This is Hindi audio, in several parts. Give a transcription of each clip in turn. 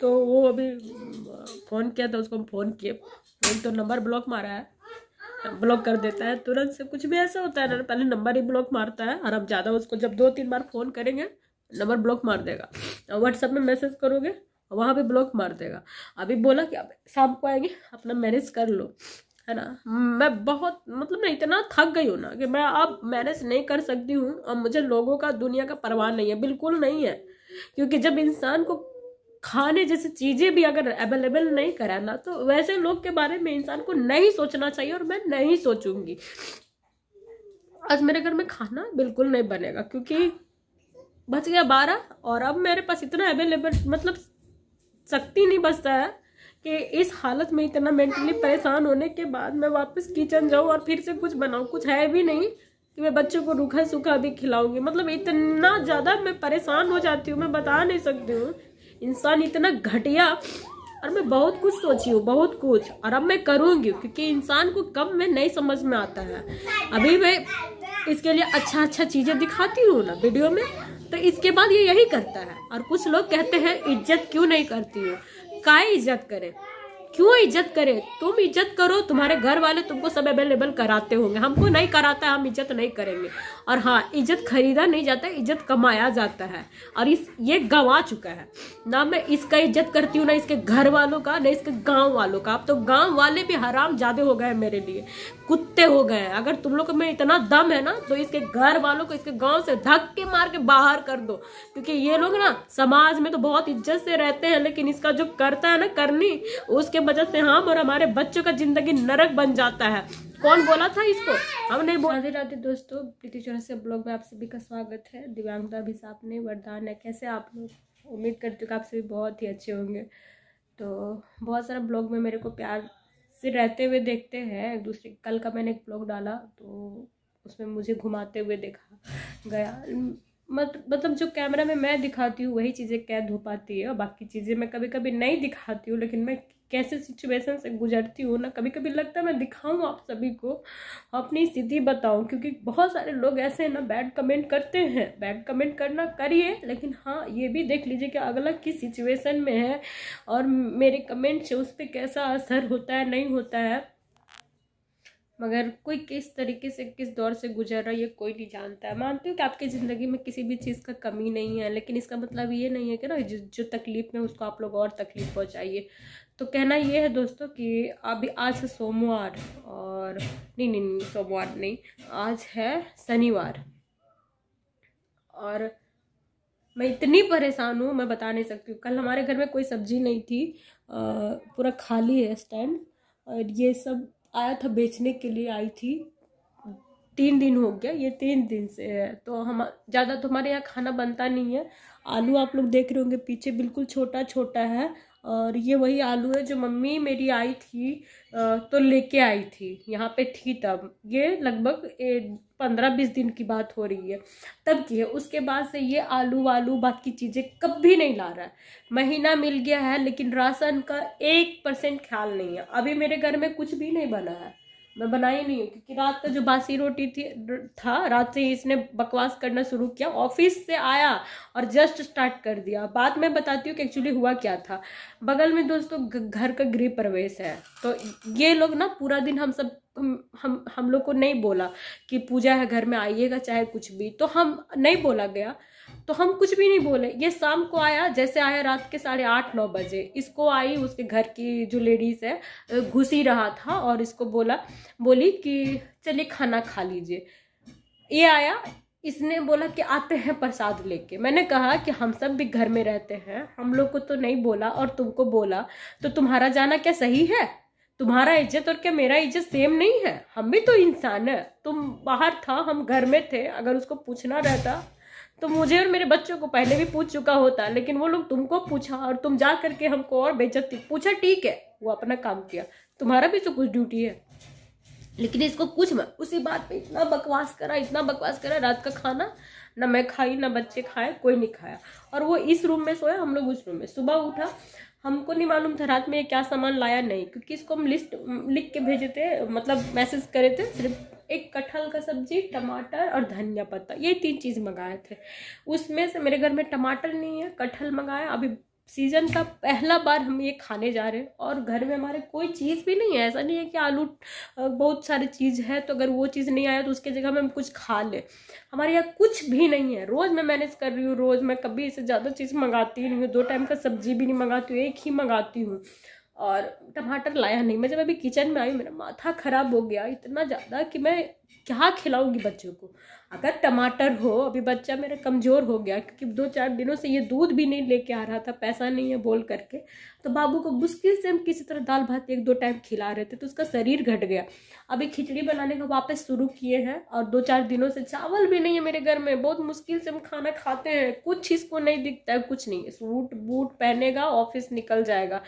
तो वो अभी फ़ोन किया था उसको हम फ़ोन किए एक तो नंबर ब्लॉक मारा है ब्लॉक कर देता है तुरंत से कुछ भी ऐसा होता है ना पहले नंबर ही ब्लॉक मारता है और हम ज़्यादा उसको जब दो तीन बार फ़ोन करेंगे नंबर ब्लॉक मार देगा और व्हाट्सएप में मैसेज करोगे वहाँ पे ब्लॉक मार देगा अभी बोला कि अब शाम को आएंगे अपना मैनेज कर लो है ना मैं बहुत मतलब मैं इतना थक गई हूँ ना कि मैं अब मैनेज नहीं कर सकती हूँ और मुझे लोगों का दुनिया का परवाह नहीं है बिल्कुल नहीं है क्योंकि जब इंसान को खाने जैसी चीज़ें भी अगर अवेलेबल नहीं कराना तो वैसे लोग के बारे में इंसान को नहीं सोचना चाहिए और मैं नहीं सोचूंगी आज मेरे घर में खाना बिल्कुल नहीं बनेगा क्योंकि बच गया बारह और अब मेरे पास इतना अवेलेबल मतलब शक्ति नहीं बचता है कि इस हालत में इतना मेंटली परेशान होने के बाद मैं वापस किचन जाऊँ और फिर से कुछ बनाऊँ कुछ है भी नहीं कि मैं बच्चों को रूखा सूखा भी खिलाऊंगी मतलब इतना ज़्यादा मैं परेशान हो जाती हूँ मैं बता नहीं सकती हूँ इंसान इतना घटिया और मैं बहुत कुछ सोची हूँ बहुत कुछ और अब मैं करूँगी क्योंकि इंसान को कब में नहीं समझ में आता है अभी मैं इसके लिए अच्छा अच्छा चीज़ें दिखाती हूँ ना वीडियो में तो इसके बाद ये यही करता है और कुछ लोग कहते हैं इज्जत क्यों नहीं करती हूँ का इज्जत करें क्यों इज्जत करे तुम इज्जत करो तुम्हारे घर वाले तुमको सब अवेलेबल कराते होंगे हमको नहीं कराता हम इज्जत नहीं करेंगे और हाँ इज्जत खरीदा नहीं जाता इज्जत कमाया जाता है और इस ये गंवा चुका है ना मैं इसका इज्जत करती हूँ ना इसके घर वालों का ना इसके गाँव वालों का अब तो गाँव वाले भी हराम ज्यादा हो गए मेरे लिए कुत्ते हो गए हैं अगर तुम लोग में इतना दम है ना तो इसके घर वालों को इसके गाँव से धक्के मार के बाहर कर दो क्योंकि ये लोग ना समाज में तो बहुत इज्जत से रहते हैं लेकिन इसका जो करता है ना करनी उसके वजह से हम और हमारे बच्चों का जिंदगी नरक बन जाता है कौन बोला था इसको हम नहीं बोल राधे राधे दोस्तों प्रीति चौरा से ब्लॉग में आप सभी का स्वागत है दिव्यांगता भी साहब ने वरदान है कैसे आप लोग उम्मीद करती हूँ कि आप सभी बहुत ही अच्छे होंगे तो बहुत सारा ब्लॉग में मेरे को प्यार से रहते हुए देखते हैं एक दूसरे कल का मैंने एक ब्लॉग डाला तो उसमें मुझे घुमाते हुए देखा गया मत मतलब जो कैमरा में मैं दिखाती हूँ वही चीज़ें कैद हो पाती है और बाकी चीज़ें मैं कभी कभी नहीं दिखाती हूँ लेकिन मैं कैसे सिचुएशन से गुजरती हूँ ना कभी कभी लगता है मैं दिखाऊँ आप सभी को अपनी स्थिति बताऊँ क्योंकि बहुत सारे लोग ऐसे हैं ना बैड कमेंट करते हैं बैड कमेंट करना करिए लेकिन हाँ ये भी देख लीजिए कि अगला किस सिचुएशन में है और मेरे कमेंट से उस पर कैसा असर होता है नहीं होता है मगर कोई किस तरीके से किस दौर से गुजर रहा है ये कोई नहीं जानता है मानती हूँ कि आपकी ज़िंदगी में किसी भी चीज़ का कमी नहीं है लेकिन इसका मतलब ये नहीं है कि ना जो जो तकलीफ़ में उसको आप लोग और तकलीफ़ पहुँचाइए तो कहना ये है दोस्तों कि अभी आज है सोमवार और नहीं नहीं नहीं सोमवार नहीं आज है शनिवार और मैं इतनी परेशान हूँ मैं बता नहीं सकती हूँ कल हमारे घर में कोई सब्जी नहीं थी पूरा खाली है स्टैंड और ये सब आया था बेचने के लिए आई थी तीन दिन हो गया ये तीन दिन से है तो हम ज़्यादा तो हमारे यहाँ खाना बनता नहीं है आलू आप लोग देख रहे होंगे पीछे बिल्कुल छोटा छोटा है और ये वही आलू है जो मम्मी मेरी आई थी तो लेके आई थी यहाँ पे थी तब ये लगभग पंद्रह बीस दिन की बात हो रही है तब की है उसके बाद से ये आलू वालू बाकी चीज़ें कभी नहीं ला रहा है महीना मिल गया है लेकिन राशन का एक परसेंट ख्याल नहीं है अभी मेरे घर में कुछ भी नहीं बना है मैं बनाई नहीं हूँ क्योंकि रात का जो बासी रोटी थी था रात से ही इसने बकवास करना शुरू किया ऑफिस से आया और जस्ट स्टार्ट कर दिया बाद में बताती हूँ कि एक्चुअली हुआ क्या था बगल में दोस्तों घर का गृह प्रवेश है तो ये लोग ना पूरा दिन हम सब हम हम, हम लोग को नहीं बोला कि पूजा है घर में आइएगा चाहे कुछ भी तो हम नहीं बोला गया तो हम कुछ भी नहीं बोले ये शाम को आया जैसे आया रात के साढ़े आठ नौ बजे इसको आई उसके घर की जो लेडीज है घुस ही रहा था और इसको बोला बोली कि चलिए खाना खा लीजिए ये आया इसने बोला कि आते हैं प्रसाद लेके मैंने कहा कि हम सब भी घर में रहते हैं हम लोग को तो नहीं बोला और तुमको बोला तो तुम्हारा जाना क्या सही है तुम्हारा इज्जत और क्या मेरा इज्जत सेम नहीं है हम भी तो इंसान है तुम बाहर था हम घर में थे अगर उसको पूछना रहता तो मुझे और मेरे बच्चों को पहले भी पूछ चुका होता लेकिन वो लोग तुमको पूछा और तुम जा करके हमको और बेचती पूछा ठीक है वो अपना काम किया तुम्हारा भी तो कुछ ड्यूटी है लेकिन इसको कुछ मैं उसी बात पे इतना बकवास करा इतना बकवास करा रात का खाना ना मैं खाई ना बच्चे खाए कोई नहीं खाया और वो इस रूम में सोया हम लोग उस रूम में सुबह उठा हमको नहीं मालूम था रात में ये क्या सामान लाया नहीं क्योंकि इसको हम लिस्ट लिख के भेजे थे मतलब मैसेज करे थे सिर्फ एक कटहल का सब्जी टमाटर और धनिया पत्ता ये तीन चीज़ मंगाए थे उसमें से मेरे घर में टमाटर नहीं है कटहल मंगाया अभी सीजन का पहला बार हम ये खाने जा रहे हैं और घर में हमारे कोई चीज़ भी नहीं है ऐसा नहीं है कि आलू बहुत सारी चीज़ है तो अगर वो चीज़ नहीं आया तो उसके जगह में हम कुछ खा लें हमारे यहाँ कुछ भी नहीं है रोज़ मैं मैनेज कर रही हूँ रोज़ मैं कभी इससे ज़्यादा चीज़ मंगाती नहीं हूँ दो टाइम का सब्जी भी नहीं मंगाती हूँ एक ही मंगाती हूँ और टमाटर लाया नहीं मैं जब अभी किचन में आई मेरा माथा ख़राब हो गया इतना ज़्यादा कि मैं क्या खिलाऊंगी बच्चों को अगर टमाटर हो अभी बच्चा मेरा कमज़ोर हो गया क्योंकि दो चार दिनों से ये दूध भी नहीं लेके आ रहा था पैसा नहीं है बोल करके तो बाबू को मुश्किल से हम किसी तरह दाल भात एक दो टाइम खिला रहे थे तो उसका शरीर घट गया अभी खिचड़ी बनाने का वापस शुरू किए हैं और दो चार दिनों से चावल भी नहीं है मेरे घर में बहुत मुश्किल से हम खाना खाते हैं कुछ इसको नहीं दिखता है कुछ नहीं सूट बूट पहनेगा ऑफिस निकल जाएगा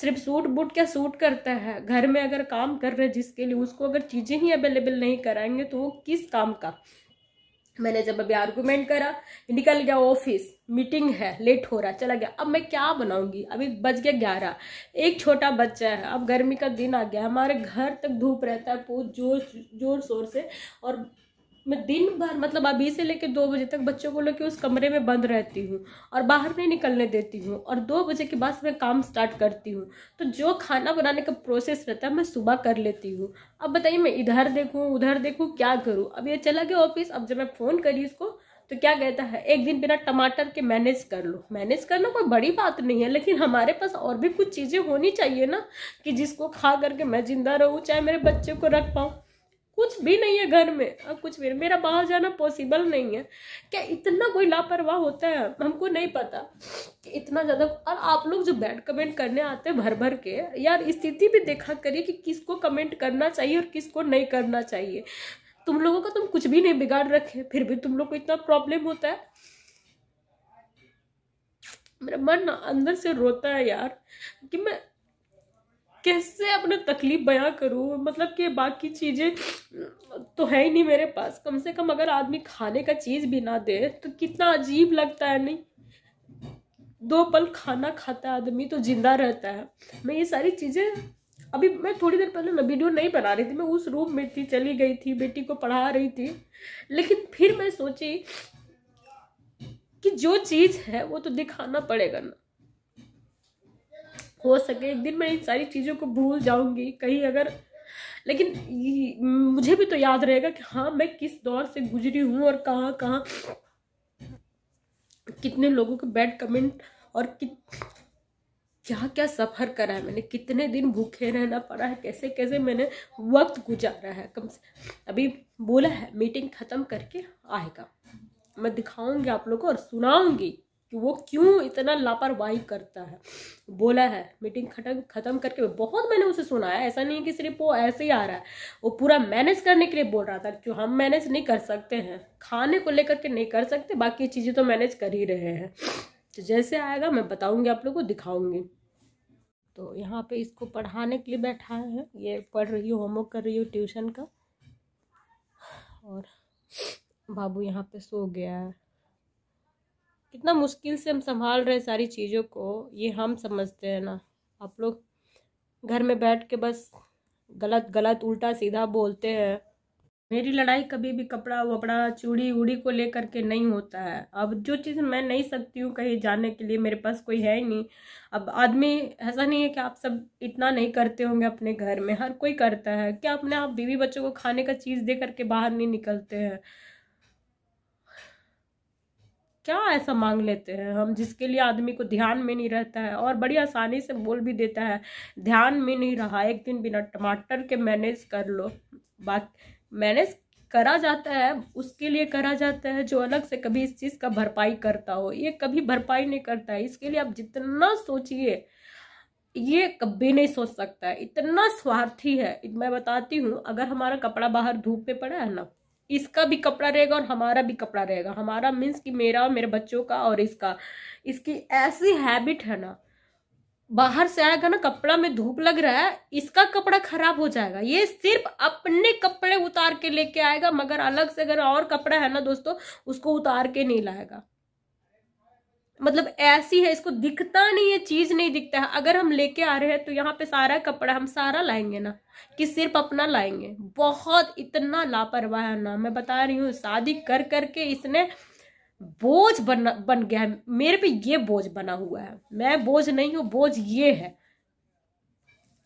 सिर्फ सूट बूट क्या सूट करता है घर में अगर काम कर रहे जिसके लिए उसको अगर चीज़ें ही अवेलेबल नहीं कराएंगे तो वो किस काम का मैंने जब अभी आर्गूमेंट करा निकल गया ऑफिस मीटिंग है लेट हो रहा चला गया अब मैं क्या बनाऊंगी अभी बज गया ग्यारह एक छोटा बच्चा है अब गर्मी का दिन आ गया हमारे घर तक धूप रहता है बहुत जोर जोर शोर से और मैं दिन भर मतलब अभी से लेकर दो बजे तक बच्चों को लेकर उस कमरे में बंद रहती हूँ और बाहर नहीं निकलने देती हूँ और दो बजे के बाद मैं काम स्टार्ट करती हूँ तो जो खाना बनाने का प्रोसेस रहता है मैं सुबह कर लेती हूँ अब बताइए मैं इधर देखूँ उधर देखूँ क्या करूँ अब ये चला गया ऑफिस अब जब मैं फ़ोन करी उसको तो क्या कहता है एक दिन बिना टमाटर के मैनेज कर लो मैनेज करना कोई बड़ी बात नहीं है लेकिन हमारे पास और भी कुछ चीज़ें होनी चाहिए ना कि जिसको खा करके मैं ज़िंदा रहूँ चाहे मेरे बच्चे को रख पाऊँ कुछ भी नहीं है घर में अब कुछ भी मेरा बाहर जाना पॉसिबल नहीं है क्या इतना कोई लापरवाह होता है हमको नहीं पता कि इतना ज़्यादा और आप लोग जो बैड कमेंट करने आते हैं भर भर के यार स्थिति भी देखा करिए कि किसको कमेंट करना चाहिए और किसको नहीं करना चाहिए तुम लोगों का तुम कुछ भी नहीं बिगाड़ रखे फिर भी तुम लोग को इतना प्रॉब्लम होता है मेरा मन अंदर से रोता है यार कि मैं कैसे अपने तकलीफ बयां करूँ मतलब कि बाकी चीज़ें तो है ही नहीं मेरे पास कम से कम अगर आदमी खाने का चीज़ भी ना दे तो कितना अजीब लगता है नहीं दो पल खाना खाता आदमी तो जिंदा रहता है मैं ये सारी चीज़ें अभी मैं थोड़ी देर पहले वीडियो नहीं बना रही थी मैं उस रूम में थी चली गई थी बेटी को पढ़ा रही थी लेकिन फिर मैं सोची कि जो चीज़ है वो तो दिखाना पड़ेगा ना हो सके एक दिन मैं इन सारी चीज़ों को भूल जाऊंगी कहीं अगर लेकिन मुझे भी तो याद रहेगा कि हाँ मैं किस दौर से गुजरी हूँ और कहाँ कहाँ कितने लोगों के बैड कमेंट और कित क्या क्या सफ़र करा है मैंने कितने दिन भूखे रहना पड़ा है कैसे कैसे मैंने वक्त गुजारा है कम से अभी बोला है मीटिंग ख़त्म करके आएगा मैं दिखाऊंगी आप लोगों को और सुनाऊंगी कि वो क्यों इतना लापरवाही करता है बोला है मीटिंग खत्म खत्म करके बहुत मैंने उसे सुना है ऐसा नहीं है कि सिर्फ वो ऐसे ही आ रहा है वो पूरा मैनेज करने के लिए बोल रहा था जो हम मैनेज नहीं कर सकते हैं खाने को लेकर के नहीं कर सकते बाकी चीज़ें तो मैनेज कर ही रहे हैं तो जैसे आएगा मैं बताऊँगी आप लोग को दिखाऊँगी तो यहाँ पे इसको पढ़ाने के लिए बैठा है ये पढ़ रही हूँ होमवर्क कर रही हूँ ट्यूशन का और बाबू यहाँ पे सो गया है कितना मुश्किल से हम संभाल रहे हैं सारी चीज़ों को ये हम समझते हैं ना आप लोग घर में बैठ के बस गलत गलत उल्टा सीधा बोलते हैं मेरी लड़ाई कभी भी कपड़ा वपड़ा चूड़ी उड़ी को लेकर के नहीं होता है अब जो चीज़ मैं नहीं सकती हूँ कहीं जाने के लिए मेरे पास कोई है ही नहीं अब आदमी ऐसा नहीं है कि आप सब इतना नहीं करते होंगे अपने घर में हर कोई करता है क्या अपने आप बीवी बच्चों को खाने का चीज़ दे करके बाहर नहीं निकलते हैं क्या ऐसा मांग लेते हैं हम जिसके लिए आदमी को ध्यान में नहीं रहता है और बड़ी आसानी से बोल भी देता है ध्यान में नहीं रहा एक दिन बिना टमाटर के मैनेज कर लो बात मैनेज करा जाता है उसके लिए करा जाता है जो अलग से कभी इस चीज़ का भरपाई करता हो ये कभी भरपाई नहीं करता है इसके लिए आप जितना सोचिए ये कभी नहीं सोच सकता है इतना स्वार्थी है मैं बताती हूँ अगर हमारा कपड़ा बाहर धूप पे पड़ा है ना इसका भी कपड़ा रहेगा और हमारा भी कपड़ा रहेगा हमारा मीन्स कि मेरा और मेरे बच्चों का और इसका इसकी ऐसी हैबिट है ना बाहर से आएगा ना कपड़ा में धूप लग रहा है इसका कपड़ा खराब हो जाएगा ये सिर्फ अपने कपड़े उतार के लेके आएगा मगर अलग से अगर और कपड़ा है ना दोस्तों उसको उतार के नहीं लाएगा मतलब ऐसी है इसको दिखता नहीं है चीज नहीं दिखता है अगर हम लेके आ रहे हैं तो यहाँ पे सारा कपड़ा हम सारा लाएंगे ना कि सिर्फ अपना लाएंगे बहुत इतना लापरवाह है ना मैं बता रही हूँ शादी कर करके इसने बोझ बना बन गया है मेरे पे ये बोझ बना हुआ है मैं बोझ नहीं हूँ बोझ ये है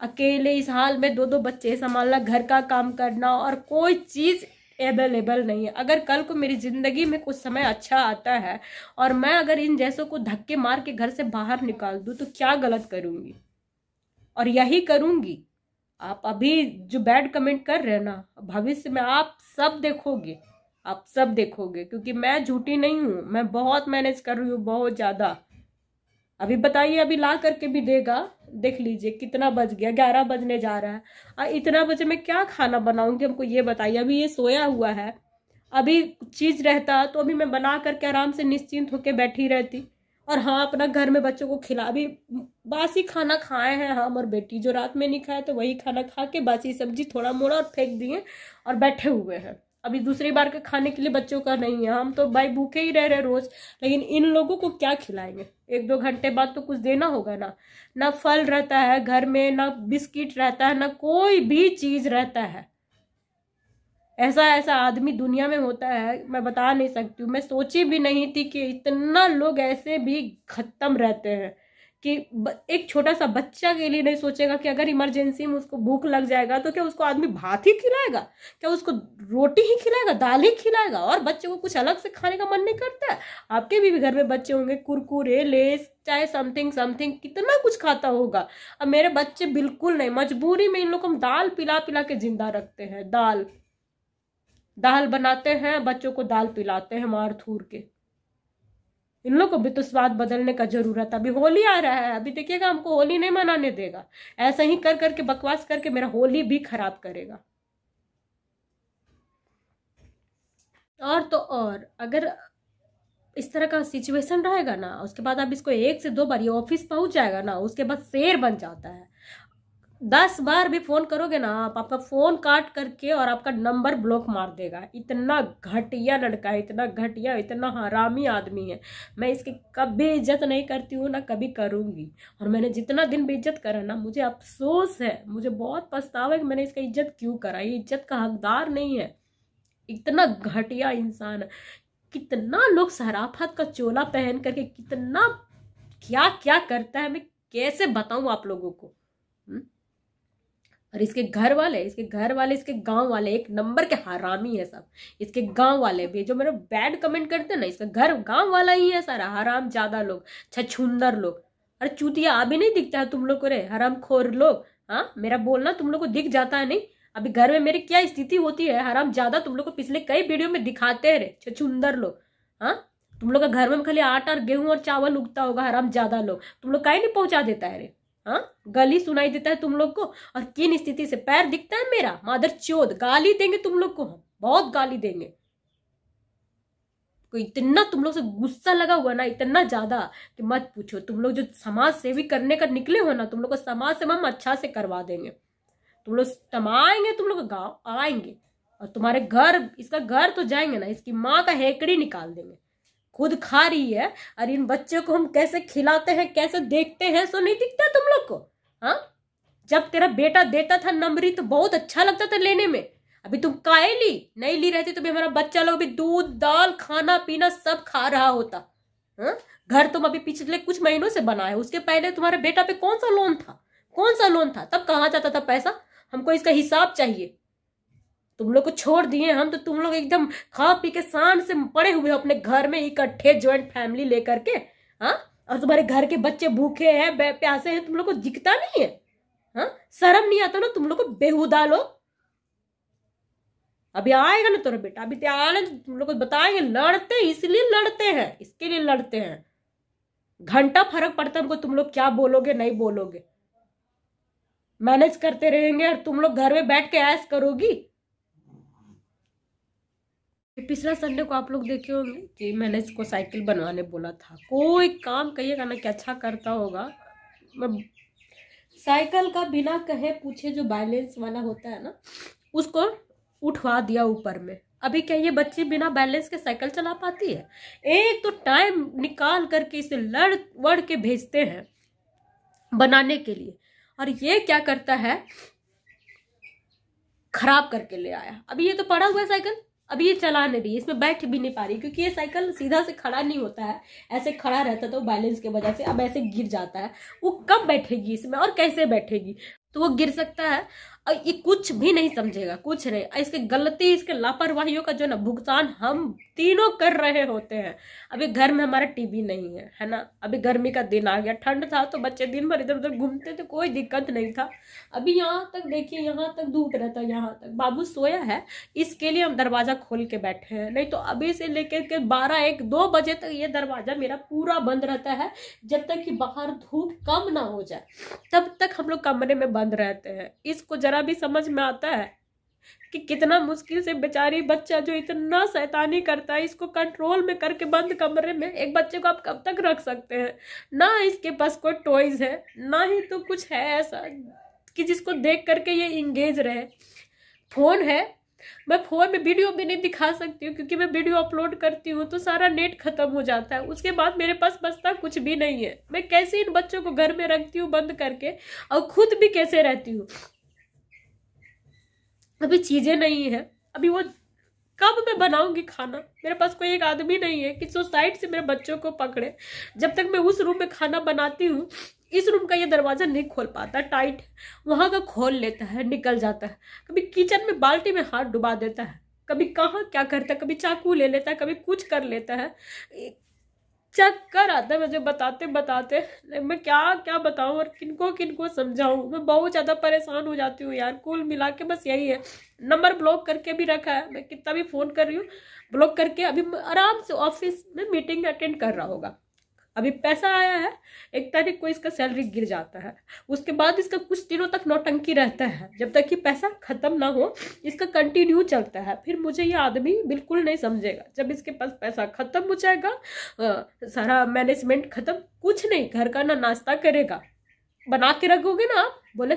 अकेले इस हाल में दो दो बच्चे संभालना घर का काम करना और कोई चीज़ अवेलेबल नहीं है अगर कल को मेरी ज़िंदगी में कुछ समय अच्छा आता है और मैं अगर इन जैसों को धक्के मार के घर से बाहर निकाल दूँ तो क्या गलत करूँगी और यही करूँगी आप अभी जो बैड कमेंट कर रहे हैं ना भविष्य में आप सब देखोगे आप सब देखोगे क्योंकि मैं झूठी नहीं हूँ मैं बहुत मैनेज कर रही हूँ बहुत ज़्यादा अभी बताइए अभी ला करके भी देगा देख लीजिए कितना बज गया ग्यारह बजने जा रहा है और इतना बजे मैं क्या खाना बनाऊंगी हमको ये बताइए अभी ये सोया हुआ है अभी चीज रहता तो अभी मैं बना करके आराम से निश्चिंत होकर बैठी रहती और हाँ अपना घर में बच्चों को खिला अभी बासी खाना खाए हैं हम और बेटी जो रात में नहीं खाए तो वही खाना खा के बासी सब्जी थोड़ा मोड़ा और फेंक दिए और बैठे हुए हैं अभी दूसरी बार के खाने के लिए बच्चों का नहीं है हम तो भाई भूखे ही रह रहे रोज लेकिन इन लोगों को क्या खिलाएंगे एक दो घंटे बाद तो कुछ देना होगा ना ना फल रहता है घर में ना बिस्किट रहता है ना कोई भी चीज रहता है ऐसा ऐसा आदमी दुनिया में होता है मैं बता नहीं सकती हूँ मैं सोची भी नहीं थी कि इतना लोग ऐसे भी खत्म रहते हैं कि एक छोटा सा बच्चा के लिए नहीं सोचेगा कि अगर इमरजेंसी में उसको भूख लग जाएगा तो क्या उसको आदमी भात ही खिलाएगा क्या उसको रोटी ही खिलाएगा दाल ही खिलाएगा और बच्चे को कुछ अलग से खाने का मन नहीं करता है आपके भी घर में बच्चे होंगे कुरकुरे लेस चाहे समथिंग समथिंग कितना कुछ खाता होगा अब मेरे बच्चे बिल्कुल नहीं मजबूरी में इन लोग हम दाल पिला पिला के जिंदा रखते हैं दाल दाल बनाते हैं बच्चों को दाल पिलाते हैं मार थूर के इन लोग को भी तो स्वाद बदलने का जरूरत अभी होली आ रहा है अभी देखिएगा हमको होली नहीं मनाने देगा ऐसा ही कर करके बकवास करके मेरा होली भी खराब करेगा और तो और अगर इस तरह का सिचुएशन रहेगा ना उसके बाद आप इसको एक से दो बार ये ऑफिस पहुंच जाएगा ना उसके बाद शेर बन जाता है दस बार भी फ़ोन करोगे ना आप आपका फ़ोन काट करके और आपका नंबर ब्लॉक मार देगा इतना घटिया लड़का है इतना घटिया इतना हरामी आदमी है मैं इसकी कभी इज्जत नहीं करती हूँ ना कभी करूँगी और मैंने जितना दिन भी इज्जत करा ना मुझे अफसोस है मुझे बहुत पछतावा है कि मैंने इसका इज्जत क्यों करा ये इज्जत का हकदार नहीं है इतना घटिया इंसान कितना लोग सराफत का चोला पहन करके कितना क्या क्या करता है मैं कैसे बताऊँ आप लोगों को हुँ? हम्म? और इसके घर वाले इसके घर वाले इसके गांव वाले एक नंबर के हरामी है सब इसके गांव वाले भी जो मेरा बैड कमेंट करते हैं ना इसका घर गांव वाला ही है सारा हराम ज्यादा लोग छछुंदर लोग अरे चूतिया अभी नहीं दिखता है तुम लोग को रे हराम खोर लोग हाँ मेरा बोलना तुम लोग को दिख जाता है नहीं अभी घर में मेरी क्या स्थिति होती है हराम ज्यादा तुम लोग को पिछले कई वीडियो में दिखाते है रे छछुंदर लोग हाँ तुम लोग का घर में खाली आटा और गेहूं और चावल उगता होगा हराम ज्यादा लोग तुम लोग कहीं नहीं पहुंचा देता है रे हाँ गली सुनाई देता है तुम लोग को और किन स्थिति से पैर दिखता है मेरा मादर चोद गाली देंगे तुम लोग को हम बहुत गाली देंगे कोई इतना तुम लोग से गुस्सा लगा हुआ ना इतना ज्यादा कि मत पूछो तुम लोग जो समाज सेवी करने का निकले हो ना तुम लोग को समाज सेवा हम अच्छा से करवा देंगे तुम लोग कमाएंगे तुम लोग गाँव आएंगे और तुम्हारे घर इसका घर तो जाएंगे ना इसकी माँ का हेकड़ी निकाल देंगे खुद खा रही है और इन बच्चों को हम कैसे खिलाते हैं कैसे देखते हैं सो नहीं दिखता तुम लोग को हाँ जब तेरा बेटा देता था नंबरी तो बहुत अच्छा लगता था लेने में अभी तुम काय ली नहीं ली रहती तो भी हमारा बच्चा लोग भी दूध दाल खाना पीना सब खा रहा होता हाँ घर तुम अभी पिछले कुछ महीनों से बना है उसके पहले तुम्हारे बेटा पे कौन सा लोन था कौन सा लोन था तब कहाँ जाता था पैसा हमको इसका हिसाब चाहिए तुम लोग को छोड़ दिए हम तो तुम लोग एकदम खा पी के शान से पड़े हुए हो अपने घर में इकट्ठे ज्वाइंट फैमिली लेकर के हाँ और तुम्हारे घर के बच्चे भूखे हैं प्यासे हैं तुम लोग को दिखता नहीं है हाँ शर्म नहीं आता ना तुम लोग को बेहुदा लोग अभी आएगा ना तुरा बेटा अभी आने तुम लोग को बताएंगे लड़ते इसलिए लड़ते हैं इसके लिए लड़ते हैं घंटा फर्क पड़ता हमको तुम लोग क्या बोलोगे नहीं बोलोगे मैनेज करते रहेंगे और तुम लोग घर में बैठ के ऐस करोगी पिछला संडे को आप लोग देखे होंगे कि मैंने इसको साइकिल बनवाने बोला था कोई काम कहिएगा ना कि अच्छा करता होगा साइकिल मतलब का बिना कहे पूछे जो बैलेंस वाला होता है ना उसको उठवा दिया ऊपर में अभी क्या ये बच्ची बिना बैलेंस के साइकिल चला पाती है एक तो टाइम निकाल करके इसे लड़ वड़ के भेजते हैं बनाने के लिए और ये क्या करता है खराब करके ले आया अभी ये तो पड़ा हुआ है साइकिल अब ये चलाने रही इसमें बैठ भी नहीं पा रही क्योंकि ये साइकिल सीधा से खड़ा नहीं होता है ऐसे खड़ा रहता तो बैलेंस की वजह से अब ऐसे गिर जाता है वो कब बैठेगी इसमें और कैसे बैठेगी तो वो गिर सकता है ये कुछ भी नहीं समझेगा कुछ नहीं इसके गलती इसके लापरवाहियों का जो ना भुगतान हम तीनों कर रहे होते हैं अभी घर में हमारा टीवी नहीं है है ना अभी गर्मी का दिन आ गया ठंड था तो बच्चे दिन भर इधर उधर घूमते थे कोई दिक्कत नहीं था अभी यहाँ तक देखिए यहाँ तक धूप रहता है यहाँ तक बाबू सोया है इसके लिए हम दरवाज़ा खोल के बैठे हैं नहीं तो अभी से लेकर के बारह एक दो बजे तक ये दरवाज़ा मेरा पूरा बंद रहता है जब तक कि बाहर धूप कम ना हो जाए तब तक हम लोग कमरे में बंद रहते हैं इसको जरा भी समझ में आता है कि कितना मुश्किल से बेचारी बच्चा जो इतना शैतानी करता है इसको कंट्रोल में करके बंद कमरे में एक बच्चे को आप कब तक रख सकते हैं ना इसके पास कोई टॉयज है ना ही तो कुछ है ऐसा कि जिसको देख करके ये इंगेज रहे फ़ोन है मैं फ़ोन में वीडियो भी नहीं दिखा सकती हूँ क्योंकि मैं वीडियो अपलोड करती हूँ तो सारा नेट ख़त्म हो जाता है उसके बाद मेरे पास बसता कुछ भी नहीं है मैं कैसे इन बच्चों को घर में रखती हूँ बंद करके और खुद भी कैसे रहती हूँ अभी चीज़ें नहीं है अभी वो कब मैं बनाऊंगी खाना मेरे पास कोई एक आदमी नहीं है कि सोसाइटी से मेरे बच्चों को पकड़े जब तक मैं उस रूम में खाना बनाती हूँ इस रूम का ये दरवाज़ा नहीं खोल पाता टाइट वहाँ का खोल लेता है निकल जाता है कभी किचन में बाल्टी में हाथ डुबा देता है कभी कहाँ क्या करता है कभी चाकू ले लेता है कभी कुछ कर लेता है चक्कर आता है मुझे बताते बताते मैं क्या क्या बताऊँ और किनको किनको समझाऊँ मैं बहुत ज़्यादा परेशान हो जाती हूँ यार कुल मिला के बस यही है नंबर ब्लॉक करके भी रखा है मैं कितना भी फ़ोन कर रही हूँ ब्लॉक करके अभी आराम से ऑफिस में मीटिंग अटेंड कर रहा होगा अभी पैसा आया है एक तारीख को इसका सैलरी गिर जाता है उसके बाद इसका कुछ दिनों तक नौटंकी रहता है जब तक कि पैसा ख़त्म ना हो इसका कंटिन्यू चलता है फिर मुझे ये आदमी बिल्कुल नहीं समझेगा जब इसके पास पैसा ख़त्म हो जाएगा सारा मैनेजमेंट ख़त्म कुछ नहीं घर का ना नाश्ता करेगा बना के रखोगे ना आप बोले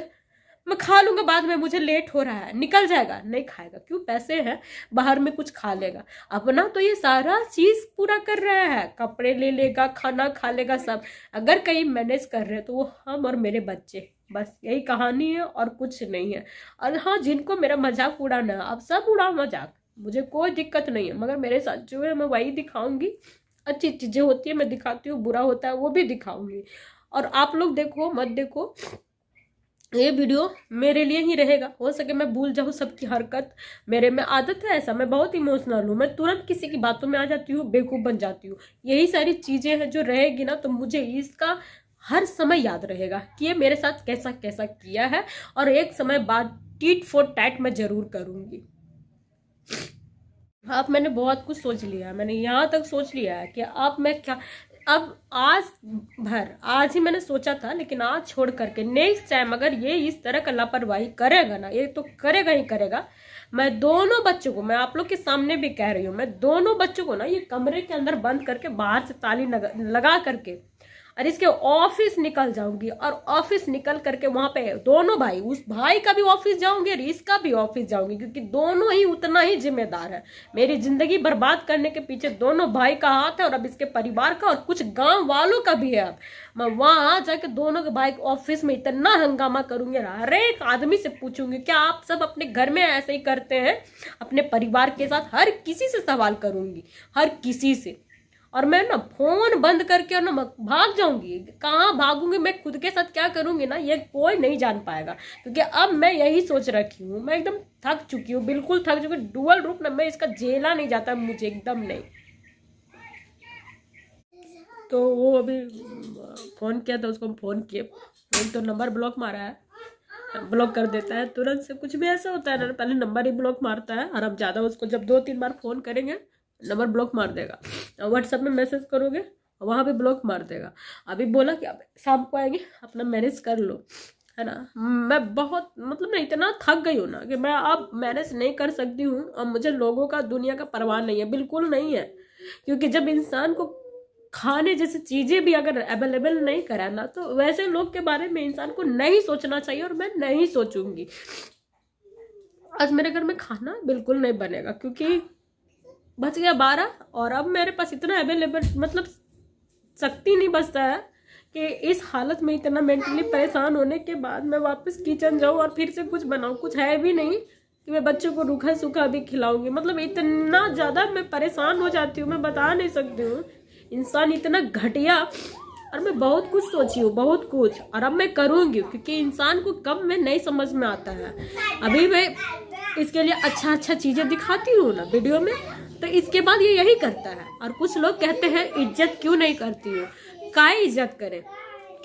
मैं खा लूँगा बाद में मुझे लेट हो रहा है निकल जाएगा नहीं खाएगा क्यों पैसे हैं बाहर में कुछ खा लेगा अपना तो ये सारा चीज़ पूरा कर रहा है कपड़े ले लेगा खाना खा लेगा सब अगर कहीं मैनेज कर रहे हैं तो वो हम और मेरे बच्चे बस यही कहानी है और कुछ नहीं है और हाँ जिनको मेरा मजाक उड़ाना है अब सब उड़ाओ मजाक मुझे कोई दिक्कत नहीं है मगर मेरे साथ जो है मैं वही दिखाऊंगी अच्छी चीज़ें होती है मैं दिखाती हूँ बुरा होता है वो भी दिखाऊंगी और आप लोग देखो मत देखो ये वीडियो मेरे लिए ही रहेगा हो सके मैं भूल जाऊँ सबकी हरकत मेरे में आदत है ऐसा मैं बहुत इमोशनल हूँ मैं तुरंत किसी की बातों में आ जाती हूँ बेवकूफ़ बन जाती हूँ यही सारी चीज़ें हैं जो रहेगी ना तो मुझे इसका हर समय याद रहेगा कि ये मेरे साथ कैसा कैसा किया है और एक समय बाद टीट फॉर टैट मैं ज़रूर करूँगी आप मैंने बहुत कुछ सोच लिया मैंने यहाँ तक सोच लिया है कि आप मैं क्या अब आज भर आज ही मैंने सोचा था लेकिन आज छोड़ करके नेक्स्ट टाइम अगर ये इस तरह का लापरवाही करेगा ना ये तो करेगा ही करेगा मैं दोनों बच्चों को मैं आप लोग के सामने भी कह रही हूँ मैं दोनों बच्चों को ना ये कमरे के अंदर बंद करके बाहर से ताली लगा करके और इसके ऑफिस निकल जाऊंगी और ऑफिस निकल करके वहां पे दोनों भाई उस भाई का भी ऑफिस जाऊंगी और इसका भी ऑफिस जाऊंगी क्योंकि दोनों ही उतना ही जिम्मेदार है मेरी जिंदगी बर्बाद करने के पीछे दोनों भाई का हाथ है और अब इसके परिवार का और कुछ गांव वालों का भी है अब मैं वहां जाके दोनों के भाई ऑफिस में इतना हंगामा करूंगी हर एक आदमी से पूछूंगी क्या आप सब अपने घर में ऐसे ही करते हैं अपने परिवार के साथ हर किसी से सवाल करूंगी हर किसी से और मैं ना फोन बंद करके और ना भाग जाऊंगी कहाँ भागूंगी मैं खुद के साथ क्या करूंगी ना ये कोई नहीं जान पाएगा क्योंकि अब मैं यही सोच रखी हूँ मैं एकदम थक चुकी हूँ बिल्कुल थक चुकी हूँ डुअल रूप ना मैं इसका झेला नहीं जाता मुझे एकदम नहीं तो वो अभी फ़ोन किया था उसको फ़ोन किए एक तो नंबर ब्लॉक मारा है ब्लॉक कर देता है तुरंत से कुछ भी ऐसा होता है ना पहले नंबर ही ब्लॉक मारता है और अब ज़्यादा उसको जब दो तीन बार फ़ोन करेंगे नंबर ब्लॉक मार देगा व्हाट्सएप में मैसेज करोगे वहाँ पे ब्लॉक मार देगा अभी बोला कि आप शाम को आएंगे अपना मैनेज कर लो है ना मैं बहुत मतलब मैं इतना थक गई हूँ ना कि मैं अब मैनेज नहीं कर सकती हूँ और मुझे लोगों का दुनिया का परवाह नहीं है बिल्कुल नहीं है क्योंकि जब इंसान को खाने जैसी चीज़ें भी अगर अवेलेबल नहीं कराना तो वैसे लोग के बारे में इंसान को नहीं सोचना चाहिए और मैं नहीं सोचूंगी आज मेरे घर में खाना बिल्कुल नहीं बनेगा क्योंकि बच गया बारह और अब मेरे पास इतना अवेलेबल मतलब शक्ति नहीं बचता है कि इस हालत में इतना मेंटली परेशान होने के बाद मैं वापस किचन जाऊँ और फिर से कुछ बनाऊँ कुछ है भी नहीं कि मैं बच्चों को रूखा सूखा भी खिलाऊंगी मतलब इतना ज़्यादा मैं परेशान हो जाती हूँ मैं बता नहीं सकती हूँ इंसान इतना घटिया और मैं बहुत कुछ सोची हूँ बहुत कुछ और अब मैं करूँगी क्योंकि इंसान को कब में नहीं समझ में आता है अभी मैं इसके लिए अच्छा अच्छा चीज़ें दिखाती हूँ ना वीडियो में तो इसके बाद ये यही करता है और कुछ लोग कहते हैं इज्जत क्यों नहीं करती है काय इज्जत करे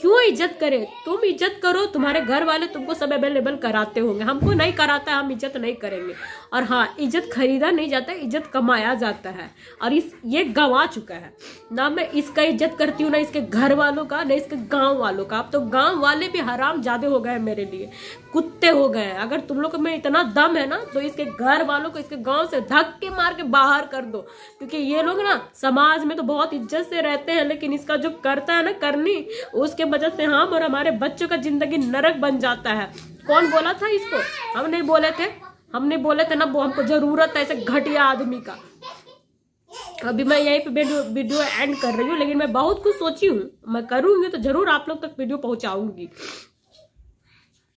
क्यों इज्जत करे तुम इज्जत करो तुम्हारे घर वाले तुमको सब अवेलेबल कराते होंगे हमको नहीं कराता हम इज्जत नहीं करेंगे और हाँ इज्जत खरीदा नहीं जाता इज्जत कमाया जाता है और इस ये गंवा चुका है ना मैं इसका इज्जत करती हूँ ना इसके घर वालों का ना इसके गांव वालों का अब तो गांव वाले भी हराम ज्यादा हो गए मेरे लिए कुत्ते हो गए हैं अगर तुम लोग में इतना दम है ना तो इसके घर वालों को इसके गाँव से धक्के मार के बाहर कर दो क्योंकि ये लोग ना समाज में तो बहुत इज्जत से रहते हैं लेकिन इसका जो करता है ना करनी उसके वजह से हम और हमारे बच्चों का जिंदगी नरक बन जाता है कौन बोला था इसको हम नहीं बोले थे हमने बोला था ना वो हमको जरूरत है ऐसे घटिया आदमी का अभी मैं यहीं पे वीडियो एंड कर रही हूँ लेकिन मैं बहुत कुछ सोची हूँ मैं करूँगी तो जरूर आप लोग तक वीडियो पहुँचाऊंगी